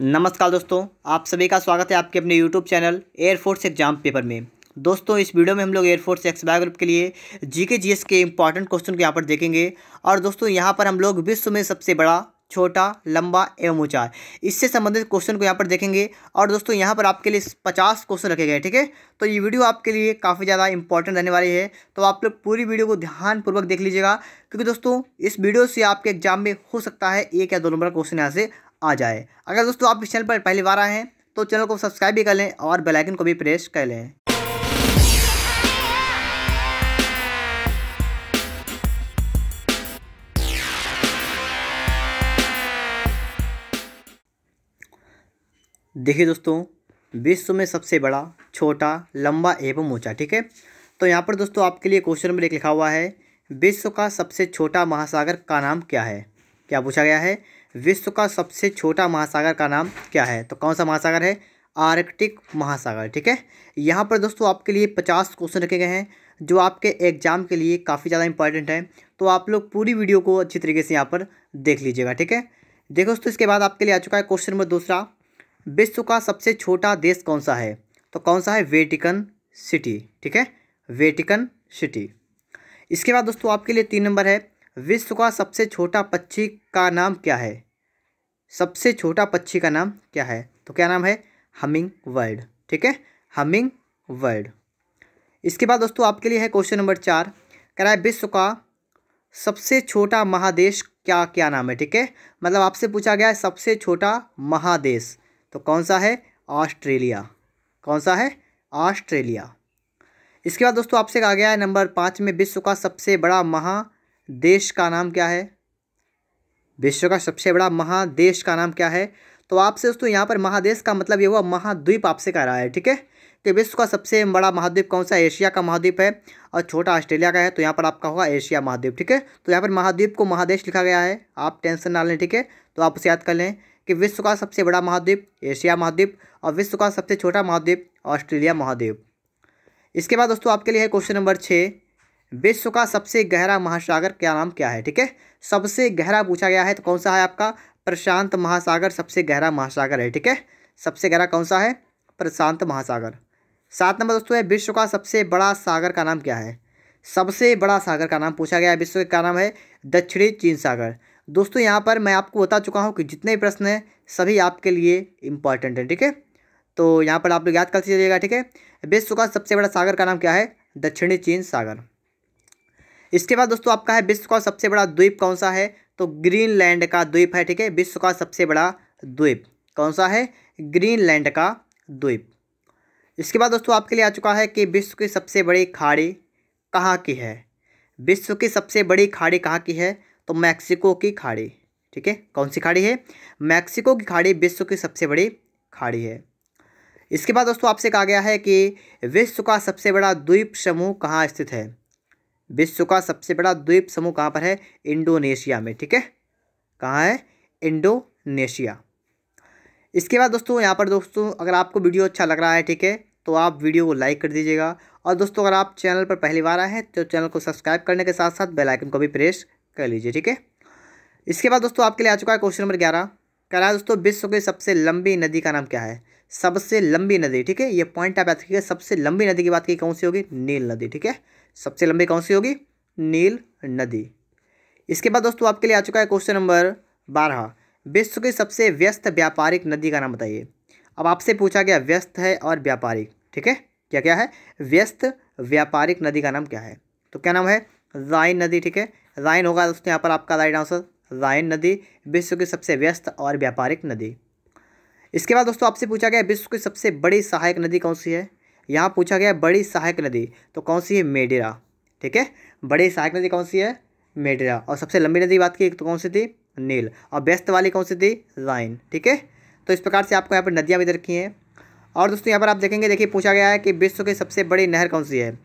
नमस्कार दोस्तों आप सभी का स्वागत है आपके अपने YouTube channel air force exam paper में दोस्तों इस वीडियो में हम लोग एयरफोर्स एक्सपायर ग्रुप के लिए जीके जीएस के इंपॉर्टेंट क्वेश्चन को यहाँ पर देखेंगे और दोस्तों यहाँ पर हम लोग विश्व में सबसे बड़ा छोटा लंबा एवं ऊंचा इससे संबंधित क्वेश्चन को यहाँ पर देखेंगे और दोस्तों यहाँ पर आपके लिए पचास क्वेश्चन रखे गए ठीक है तो ये वीडियो आपके लिए काफ़ी ज़्यादा इंपॉर्टेंट रहने वाली है तो आप लोग पूरी वीडियो को ध्यानपूर्वक देख लीजिएगा क्योंकि दोस्तों इस वीडियो से आपके एग्जाम में हो सकता है एक या दो नंबर क्वेश्चन यहाँ से आ जाए अगर दोस्तों आप इस चैनल पर पहली बार आए हैं तो चैनल को सब्सक्राइब भी कर लें और बेलाइकन को भी प्रेस कर लें देखिए दोस्तों विश्व में सबसे बड़ा छोटा लंबा एवं ऊंचा ठीक है तो यहाँ पर दोस्तों आपके लिए क्वेश्चन नंबर एक लिखा हुआ है विश्व का सबसे छोटा महासागर का नाम क्या है क्या पूछा गया है विश्व का सबसे छोटा महासागर का नाम क्या है तो कौन सा महासागर है आर्कटिक महासागर ठीक है यहाँ पर दोस्तों आपके लिए पचास क्वेश्चन रखे गए हैं जो आपके एग्जाम के लिए काफ़ी ज़्यादा इंपॉर्टेंट है तो आप लोग पूरी वीडियो को अच्छी तरीके से यहाँ पर देख लीजिएगा ठीक है देखो दोस्तों इसके बाद आपके लिए आ चुका है क्वेश्चन नंबर दूसरा विश्व का सबसे छोटा देश कौन सा है तो कौन सा है वेटिकन सिटी ठीक है वेटिकन सिटी इसके बाद दोस्तों आपके लिए तीन नंबर है विश्व का सबसे छोटा पक्षी का नाम क्या है सबसे छोटा पक्षी का नाम क्या है तो क्या नाम है हमिंग वर्ड ठीक है हमिंग वर्ड इसके बाद दोस्तों आपके लिए है क्वेश्चन नंबर चार कह रहा है विश्व का सबसे छोटा महादेश क्या क्या नाम है ठीक है मतलब आपसे पूछा गया है सबसे छोटा महादेश तो कौन सा है ऑस्ट्रेलिया कौन सा है ऑस्ट्रेलिया इसके बाद दोस्तों आपसे कहा गया है नंबर पाँच में विश्व का सबसे बड़ा महा देश का नाम क्या है विश्व का सबसे बड़ा महादेश का नाम क्या है तो आपसे दोस्तों यहाँ पर महादेश का मतलब ये हुआ महाद्वीप आपसे कह रहा है ठीक है कि विश्व का सबसे बड़ा महाद्वीप कौन सा एशिया का महाद्वीप है और छोटा ऑस्ट्रेलिया का है तो यहाँ पर आपका होगा एशिया महाद्वीप ठीक है तो यहाँ पर महाद्वीप को महादेश लिखा गया है आप टेंशन ना लें ठीक है तो आप उसे याद कर लें कि विश्व का सबसे बड़ा महाद्वीप एशिया महाद्वीप और विश्व का सबसे छोटा महाद्वीप ऑस्ट्रेलिया महाद्वीप इसके बाद दोस्तों आपके लिए है क्वेश्चन नंबर छः विश्व का सबसे गहरा महासागर क्या नाम क्या है ठीक है सबसे गहरा पूछा गया है तो कौन सा है आपका प्रशांत महासागर सबसे गहरा महासागर है ठीक है सबसे गहरा कौन सा है प्रशांत महासागर सात नंबर दोस्तों है विश्व का सबसे बड़ा सागर का नाम क्या है सबसे बड़ा सागर का नाम पूछा गया है विश्व का नाम है दक्षिणी चीन सागर दोस्तों यहाँ पर मैं आपको बता चुका हूँ कि जितने प्रश्न हैं सभी आपके लिए इम्पॉर्टेंट हैं ठीक है तो यहाँ पर आप लोग याद कर चलिएगा ठीक है विश्व का सबसे बड़ा सागर का नाम क्या है दक्षिणी चीन सागर इसके बाद दोस्तों आपका है विश्व का सबसे बड़ा द्वीप कौन सा है तो ग्रीनलैंड का द्वीप है ठीक है विश्व का सबसे बड़ा द्वीप कौन सा है ग्रीनलैंड का द्वीप इसके बाद दोस्तों आपके लिए आ चुका है कि विश्व की सबसे बड़ी खाड़ी कहाँ की है विश्व की सबसे बड़ी खाड़ी कहाँ की है तो मैक्सिको की खाड़ी ठीक है कौन सी खाड़ी है मैक्सिको की खाड़ी विश्व की सबसे बड़ी खाड़ी है इसके बाद दोस्तों आपसे कहा गया है कि विश्व का सबसे बड़ा द्वीप समूह कहाँ स्थित है विश्व का सबसे बड़ा द्वीप समूह कहाँ पर है इंडोनेशिया में ठीक है कहाँ है इंडोनेशिया इसके बाद दोस्तों यहाँ पर दोस्तों अगर आपको वीडियो अच्छा लग रहा है ठीक है तो आप वीडियो को लाइक कर दीजिएगा और दोस्तों अगर आप चैनल पर पहली बार आए हैं तो चैनल को सब्सक्राइब करने के साथ साथ बेल आइकन को भी प्रेस कर लीजिए ठीक है इसके बाद दोस्तों आपके लिए आ चुका है क्वेश्चन नंबर ग्यारह कह रहा है दोस्तों विश्व की सबसे लंबी नदी का नाम क्या है सबसे लंबी नदी ठीक है ये पॉइंट आप याद रखिएगा सबसे लंबी नदी की बात की कौन सी होगी नील नदी ठीक है सबसे लंबी कौन सी होगी नील नदी इसके बाद दोस्तों आपके लिए आ चुका है क्वेश्चन नंबर बारह विश्व की सबसे व्यस्त व्यापारिक नदी का नाम बताइए अब आपसे पूछा गया व्यस्त है और व्यापारिक ठीक है क्या क्या है व्यस्त व्यापारिक नदी का नाम क्या है तो क्या नाम है राइन नदी ठीक है राइन होगा दोस्तों यहाँ पर आपका राइट आंसर राइन नदी विश्व की सबसे व्यस्त और व्यापारिक नदी इसके बाद दोस्तों आपसे पूछा गया विश्व की सबसे बड़ी सहायक नदी कौन सी है यहाँ पूछा गया बड़ी सहायक नदी तो कौन सी है मेडेरा ठीक है बड़ी सहायक नदी कौन सी है मेडेरा और सबसे लंबी नदी बात की तो कौन सी थी नील और व्यस्त वाली कौन सी थी राइन ठीक है तो इस प्रकार से आपको यहाँ पर नदियाँ भी रखी हैं और दोस्तों यहाँ पर आप देखेंगे देखिए पूछा गया है कि विश्व की सबसे बड़ी नहर कौन सी है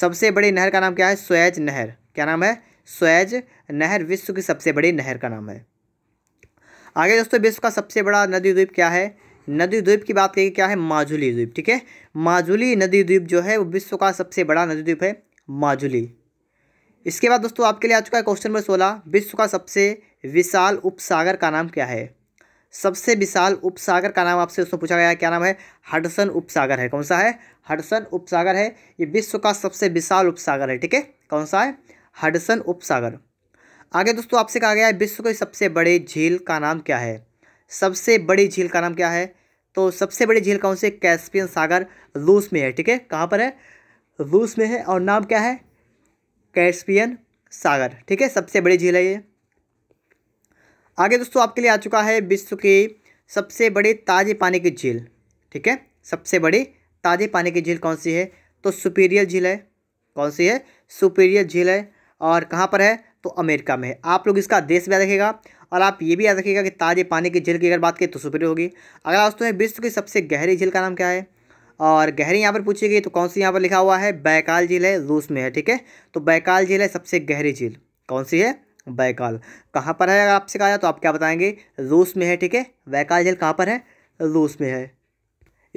सबसे बड़ी नहर का नाम क्या है स्वेज नहर क्या नाम है स्वेज नहर विश्व की सबसे बड़ी नहर का नाम है आगे दोस्तों विश्व का सबसे बड़ा नदी द्वीप क्या है नदी द्वीप की बात करिए क्या है माजुली द्वीप ठीक है माजुली नदी द्वीप जो है वो विश्व का सबसे बड़ा नदी द्वीप है माजुली इसके बाद दोस्तों आपके लिए आ चुका है क्वेश्चन नंबर सोलह विश्व का सबसे विशाल उपसागर का नाम क्या है सबसे विशाल उपसागर का नाम आपसे उसमें पूछा गया है क्या नाम है हडसन उपसागर है कौन सा है हडसन उपसागर है ये विश्व का सबसे विशाल उपसागर है ठीक है कौन सा है हडसन उपसागर आगे दोस्तों आपसे कहा गया है विश्व के सबसे बड़े झील का नाम क्या है सबसे बड़ी झील का नाम क्या है तो सबसे बड़ी झील कौन सी कैस्पियन सागर रूस में है ठीक है कहाँ पर है रूस में है और नाम क्या है कैस्पियन सागर ठीक है सबसे बड़ी झील है ये आगे दोस्तों आपके लिए आ चुका है विश्व की सबसे बड़ी ताजे पानी की झील ठीक है सबसे बड़ी ताजे पानी की झील कौन सी है तो सुपीरियर झील है कौन सी है सुपीरियर झील है और कहाँ पर है तो अमेरिका में है आप लोग इसका देश भी रखेगा और आप ये भी याद रखिएगा कि ताजे पानी की झील की अगर बात करें तो सुपेरियर होगी अगर दोस्तों विश्व की सबसे गहरी झील का नाम क्या है और गहरी यहाँ पर पूछी गई तो कौन सी यहाँ पर लिखा हुआ है बैकाल झील है रूस में है ठीक है तो बैकाल झील है सबसे गहरी झील कौन सी है बैकाल कहाँ पर है अगर आपसे कहा जाए तो आप क्या बताएंगे रूस में है ठीक है बैकाल झील कहाँ पर है रूस में है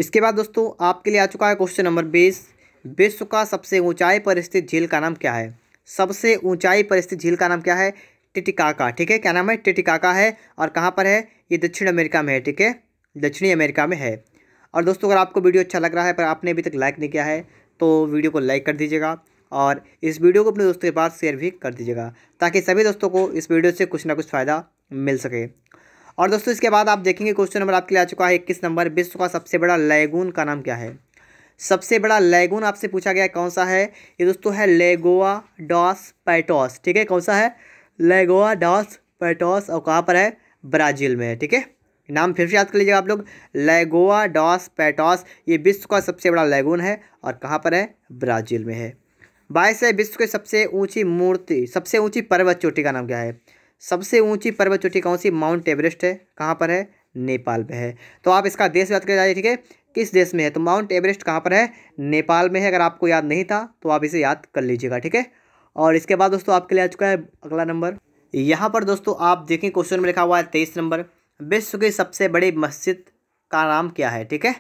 इसके बाद दोस्तों आपके लिए आ चुका है क्वेश्चन नंबर बीस विश्व का सबसे ऊंचाई पर स्थित झील का नाम क्या है सबसे ऊंचाई पर स्थित झील का नाम क्या है टिटिकाका ठीक है क्या नाम है टिटिकाका है और कहाँ पर है ये दक्षिण अमेरिका में है ठीक है दक्षिणी अमेरिका में है और दोस्तों अगर आपको वीडियो अच्छा लग रहा है पर आपने अभी तक लाइक नहीं किया है तो वीडियो को लाइक कर दीजिएगा और इस वीडियो को अपने दोस्तों के पास शेयर भी कर दीजिएगा ताकि सभी दोस्तों को इस वीडियो से कुछ ना कुछ फ़ायदा मिल सके और दोस्तों इसके बाद आप देखेंगे क्वेश्चन नंबर आपके लिए आ चुका है इक्कीस नंबर विश्व का सबसे बड़ा लैगून का नाम क्या है सबसे बड़ा लैगून आपसे पूछा गया कौन सा है ये दोस्तों है लेगोआ डॉस पैटॉस ठीक है कौन सा है लेगोआ डॉस पेटोस और कहाँ पर है ब्राज़ील में है ठीक है नाम फिर से याद कर लीजिएगा आप लोग लेगोआ डॉस पेटोस ये विश्व का सबसे बड़ा लेगून है और कहाँ पर है ब्राज़ील में है बाईस है विश्व की सबसे ऊंची मूर्ति सबसे ऊंची पर्वत चोटी का नाम क्या है सबसे ऊंची पर्वत चोटी कौन सी माउंट एवरेस्ट है कहाँ पर है नेपाल में है तो आप इसका देश याद कर जाइए ठीक है किस देश में है तो माउंट एवरेस्ट कहाँ पर है नेपाल में है अगर आपको याद नहीं था तो आप इसे याद कर लीजिएगा ठीक है और इसके बाद दोस्तों आपके लिए आ चुका है अगला नंबर यहाँ पर दोस्तों आप देखें क्वेश्चन में लिखा हुआ है तेईस नंबर विश्व की सबसे बड़ी मस्जिद का नाम क्या है ठीक है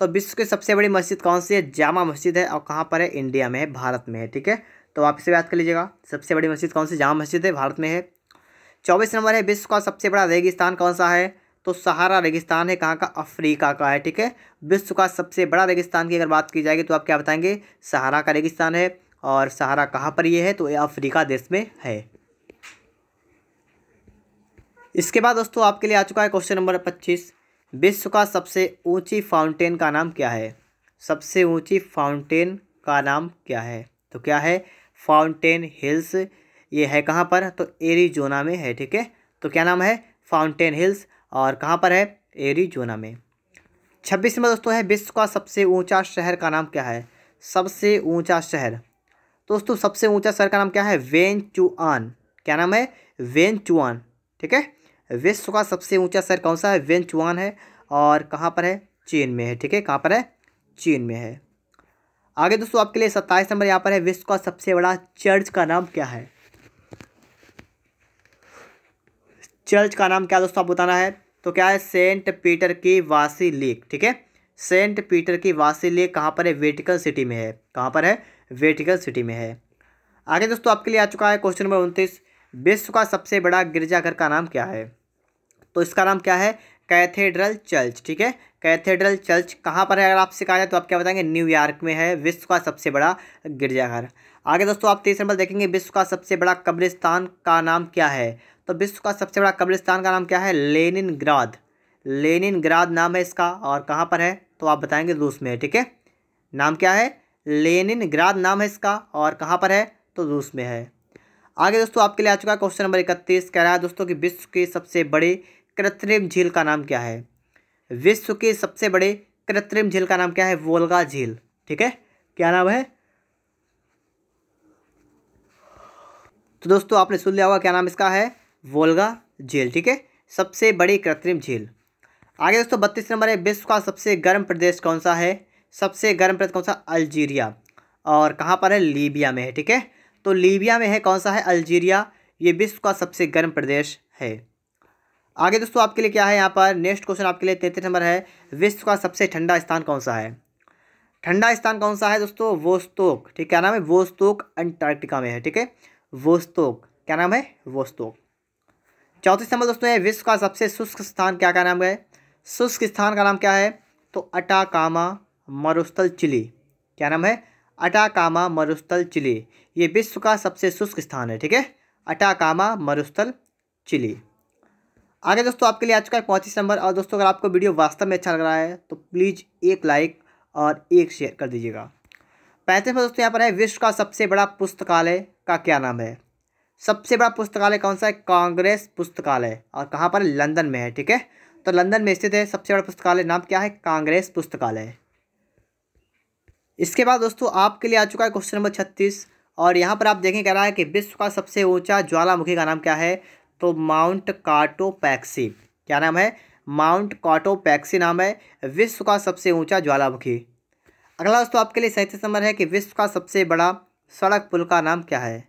तो विश्व की सबसे बड़ी मस्जिद कौन सी है जामा मस्जिद है और कहाँ पर है इंडिया में है भारत में है ठीक है तो आप इसे याद कर लीजिएगा सबसे बड़ी मस्जिद कौन सी जामा मस्जिद है भारत में है चौबीस नंबर है विश्व का सबसे बड़ा रेगिस्तान कौन सा है तो सहारा रेगिस्तान है कहाँ का अफ्रीका का है ठीक है विश्व का सबसे बड़ा रेगिस्तान की अगर बात की जाएगी तो आप क्या बताएंगे सहारा का रेगिस्तान है और सहारा कहाँ पर ये है तो ये अफ्रीका देश में है इसके बाद दोस्तों आपके लिए आ चुका है क्वेश्चन नंबर पच्चीस विश्व का सबसे ऊंची फाउंटेन का नाम क्या है सबसे ऊंची फाउंटेन का नाम क्या है तो क्या है फाउंटेन हिल्स ये है कहाँ पर तो एरीजोना में है ठीक है तो क्या नाम है फाउंटेन हिल्स और कहाँ पर है एरीजोना में छब्बीस में दोस्तों है विश्व का सबसे ऊंचा शहर का नाम क्या है सबसे ऊंचा शहर दोस्तों सबसे ऊंचा शहर का नाम क्या है वेन चुआन क्या नाम है वेन चुआन ठीक है विश्व का सबसे ऊंचा शहर कौन सा है वेन चुआन है और कहाँ पर है चीन में है ठीक है कहाँ पर है चीन में है आगे दोस्तों आपके लिए सत्ताईस नंबर यहाँ पर है विश्व का सबसे बड़ा चर्च का नाम क्या है चर्च का नाम क्या दोस्तों आप बताना है तो क्या है सेंट पीटर की वासी लेक ठीक है सेंट पीटर की वासी लेक कहाँ पर है वेटिकन सिटी में है कहाँ पर है वेटिकल सिटी में है आगे दोस्तों आपके लिए आ चुका है क्वेश्चन नंबर उनतीस विश्व का सबसे बड़ा गिरजाघर का नाम क्या है तो इसका नाम क्या है कैथेड्रल चर्च ठीक है कैथेड्रल चर्च कहाँ पर है अगर आपसे कहा जाए तो आप क्या बताएंगे न्यूयॉर्क में है विश्व का सबसे बड़ा गिरजाघर आगे दोस्तों आप तीसरे नंबर देखेंगे विश्व का सबसे बड़ा कब्रिस्तान का नाम क्या है तो विश्व का सबसे बड़ा कब्रिस्तान का नाम क्या है लेनिन ग्राद लेनिन ग्राद नाम है इसका और कहाँ पर है तो आप बताएंगे रूस में ठीक है नाम क्या है लेनिन ग्राद नाम है इसका और कहाँ पर है तो रूस में है आगे दोस्तों आपके लिए आ चुका है क्वेश्चन नंबर इकतीस कह रहा है दोस्तों कि विश्व के सबसे बड़े कृत्रिम झील का नाम क्या है विश्व के सबसे बड़े कृत्रिम झील का नाम क्या है वोलगा झील ठीक है क्या नाम है तो दोस्तों आपने सुन लिया होगा क्या नाम इसका है वोलगा झील ठीक है सबसे बड़ी कृत्रिम झील आगे दोस्तों बत्तीस नंबर है विश्व का सबसे गर्म प्रदेश कौन सा है सबसे गर्म प्रदेश कौन सा अल्जीरिया और कहाँ पर है लीबिया में है ठीक है तो लीबिया में है कौन सा है अल्जीरिया ये विश्व का सबसे गर्म प्रदेश है आगे दोस्तों आपके लिए क्या है यहाँ पर नेक्स्ट क्वेश्चन आपके लिए तैंतीस नंबर है विश्व का सबसे ठंडा स्थान कौन सा है ठंडा स्थान कौन सा है दोस्तों वोस्तोक ठीक क्या नाम है वोस्तोक अंटार्कटिका में है ठीक है वोस्तोक क्या नाम है वोस्तोक चौंतीस नंबर दोस्तों है विश्व का सबसे शुष्क स्थान क्या क्या नाम है शुष्क स्थान का नाम क्या है तो अटाकामा मरुस्थल चिली क्या नाम है अटाकामा मरुस्थल चिली ये विश्व का सबसे शुष्क स्थान है ठीक है अटाकामा मरुस्थल चिली आगे दोस्तों आपके लिए आ चुका है पौतीस नंबर और दोस्तों अगर आपको वीडियो वास्तव में अच्छा लग रहा है तो प्लीज़ एक लाइक और एक शेयर कर दीजिएगा पैंतीस में दोस्तों यहाँ पर है विश्व का सबसे बड़ा पुस्तकालय का क्या नाम है सबसे बड़ा पुस्तकालय कौन सा है कांग्रेस पुस्तकालय और कहाँ पर लंदन में है ठीक है तो लंदन में स्थित है सबसे बड़ा पुस्तकालय नाम क्या है कांग्रेस पुस्तकालय इसके बाद दोस्तों आपके लिए आ चुका है क्वेश्चन नंबर छत्तीस और यहाँ पर आप देखें कह रहा है कि विश्व का सबसे ऊंचा ज्वालामुखी का नाम क्या है तो माउंट काटोपैक्सी क्या नाम है माउंट काटोपैक्सी नाम है विश्व का सबसे ऊंचा ज्वालामुखी अगला दोस्तों आपके लिए सही नंबर है कि विश्व का सबसे बड़ा सड़क पुल का नाम क्या है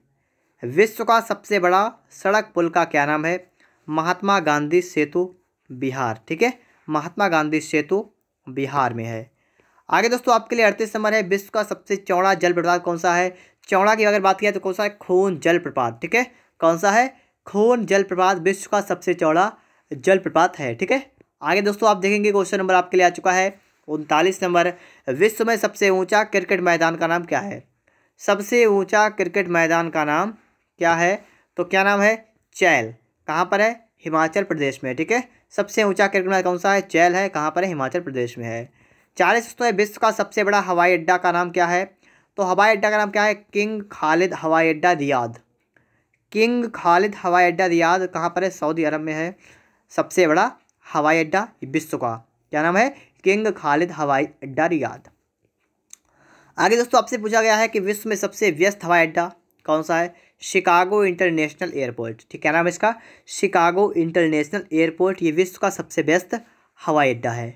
विश्व का सबसे बड़ा सड़क पुल का क्या नाम है महात्मा गांधी सेतु बिहार ठीक है महात्मा गांधी सेतु बिहार में है आगे दोस्तों आपके लिए अड़तीस नंबर है विश्व का सबसे चौड़ा जल प्रपात कौन सा है चौड़ा की अगर बात किया तो कौन सा है खून जल प्रपात ठीक है कौन सा है खून जल प्रपात विश्व का सबसे चौड़ा जल प्रपात है ठीक है आगे दोस्तों आप देखेंगे क्वेश्चन नंबर आपके लिए आ चुका है उनतालीस नंबर विश्व में सबसे ऊंचा क्रिकेट मैदान का नाम क्या है सबसे ऊंचा क्रिकेट मैदान का नाम क्या है तो क्या नाम है चैल कहाँ पर है हिमाचल प्रदेश में ठीक है सबसे ऊंचा क्रिकेट मैदान कौन सा है चैल है कहाँ पर है हिमाचल प्रदेश में है चालीस दोस्तों विश्व का सबसे बड़ा हवाई अड्डा का नाम क्या है तो हवाई अड्डा का नाम क्या है किंग खालिद हवाई अड्डा रियाद किंग खालिद हवाई अड्डा रियाद कहाँ पर है सऊदी अरब में है सबसे बड़ा हवाई अड्डा विश्व का क्या नाम है किंग खालिद हवाई अड्डा रियाद आगे दोस्तों आपसे पूछा गया है कि विश्व में सबसे व्यस्त हवाई अड्डा कौन सा है शिकागो इंटरनेशनल एयरपोर्ट ठीक क्या नाम है इसका शिकागो इंटरनेशनल एयरपोर्ट ये विश्व का सबसे व्यस्त हवाई अड्डा है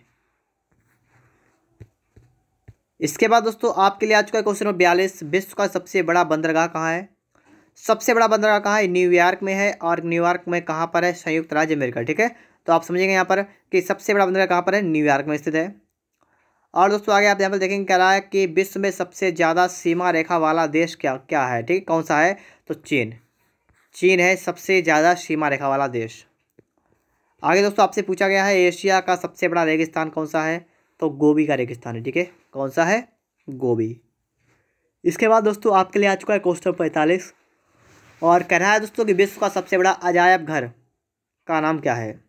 इसके बाद दोस्तों आपके लिए आ चुका है क्वेश्चन नंबर बयालीस विश्व का सबसे बड़ा बंदरगाह कहाँ है सबसे बड़ा बंदरगाह कहाँ है न्यूयॉर्क में है और न्यूयॉर्क में कहाँ पर है संयुक्त राज्य अमेरिका ठीक है तो आप समझेंगे यहाँ पर कि सबसे बड़ा बंदरगाह कहाँ पर है न्यूयॉर्क में स्थित है और दोस्तों आगे आप यहाँ पर देखेंगे कह रहा है कि विश्व में सबसे ज़्यादा सीमा रेखा वाला देश क्या क्या है ठीक कौन सा है तो चीन चीन है सबसे ज़्यादा सीमा रेखा वाला देश आगे दोस्तों आपसे पूछा गया है एशिया का सबसे बड़ा रेगिस्तान कौन सा है तो गोभी का रेगिस्तान है ठीक है कौन सा है गोभी इसके बाद दोस्तों आपके लिए आ चुका है क्वेश्चन पैंतालीस और कह रहा है दोस्तों कि विश्व का सबसे बड़ा अजायब घर का नाम क्या है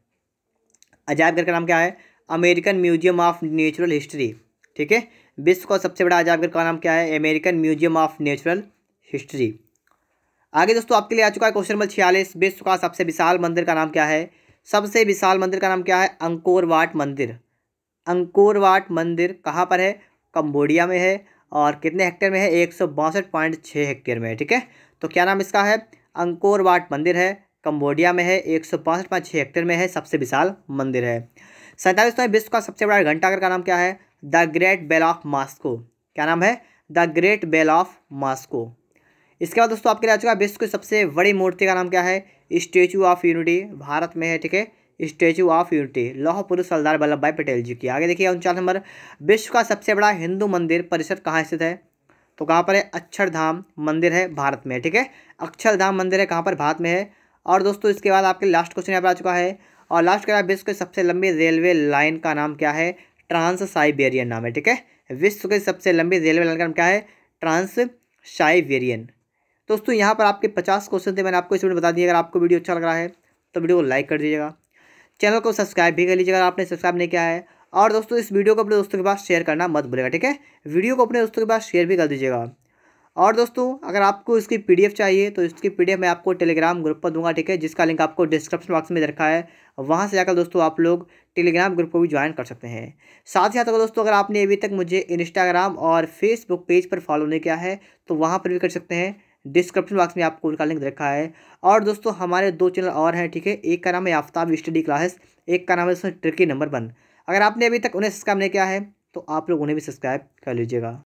अजायब घर का नाम क्या है American museum of natural history ठीक है विश्व का सबसे बड़ा अजायब घर का नाम क्या है American museum of natural history आगे दोस्तों आपके लिए आ चुका है क्वेश्चन नंबर छियालीस विश्व का सबसे विशाल मंदिर का नाम क्या है सबसे विशाल मंदिर का नाम क्या है अंकोरवाट मंदिर अंकोरवाट मंदिर कहाँ पर है कम्बोडिया में है और कितने हेक्टेयर में है एक सौ बासठ पॉइंट छः हेक्टेयर में है ठीक है तो क्या नाम इसका है अंकोर वाट मंदिर है कम्बोडिया में है एक सौ बासठ पॉइंट छः हेक्टेयर में है सबसे विशाल मंदिर है सैंतालीस तो विश्व का सबसे बड़ा घंटाघर का नाम क्या है the great bell of Moscow क्या नाम है the great bell of Moscow इसके बाद दोस्तों आपके लिए आ चुका है विश्व की सबसे बड़ी मूर्ति का नाम क्या है स्टेचू ऑफ यूनिटी भारत में है ठीक है स्टैचू ऑफ यूनिटी लौह पुरुष सरदार वल्लभ भाई पटेल जी की आगे देखिए उनचास नंबर विश्व का सबसे बड़ा हिंदू मंदिर परिसर कहाँ स्थित है तो कहाँ पर है अक्षरधाम मंदिर है भारत में ठीक है अक्षरधाम मंदिर है कहाँ पर भारत में है और दोस्तों इसके बाद आपके लास्ट क्वेश्चन यहाँ पर आ चुका है और लास्ट कह रहा है विश्व की सबसे लंबी रेलवे लाइन का नाम क्या है ट्रांस साइबेरियन नाम है ठीक है विश्व की सबसे लंबी रेलवे लाइन का नाम क्या है ट्रांस साइबेरियन दोस्तों यहाँ पर आपके पचास क्वेश्चन थे मैंने आपको इस वीडियो बता दिया अगर आपको वीडियो अच्छा लग रहा है तो वीडियो को लाइक कर दीजिएगा चैनल को सब्सक्राइब भी कर लीजिएगा अगर आपने सब्सक्राइब नहीं किया है और दोस्तों इस वीडियो को अपने दोस्तों के पास शेयर करना मत भूलेगा ठीक है वीडियो को अपने दोस्तों के पास शेयर भी कर दीजिएगा और दोस्तों अगर आपको इसकी पीडीएफ चाहिए तो इसकी पीडीएफ मैं आपको टेलीग्राम ग्रुप पर दूंगा ठीक है जिसका लिंक आपको डिस्क्रिप्शन बॉक्स में रखा है वहाँ से जाकर दोस्तों आप लोग टेलीग्राम ग्रुप को भी ज्वाइन कर सकते हैं साथ ही साथ अगर दोस्तों अगर आपने अभी तक मुझे इंस्टाग्राम और फेसबुक पेज पर फॉलो नहीं किया है तो वहाँ पर भी कर सकते हैं डिस्क्रिप्शन बॉक्स में आपको उनका लिंक रखा है और दोस्तों हमारे दो चैनल और हैं ठीक है एक का नाम है आफ्ताब स्टडी क्लासेस एक का नाम है दोस्तों ट्रिकी नंबर वन अगर आपने अभी तक उन्हें सब्सक्राइब नहीं किया है तो आप लोग उन्हें भी सब्सक्राइब कर लीजिएगा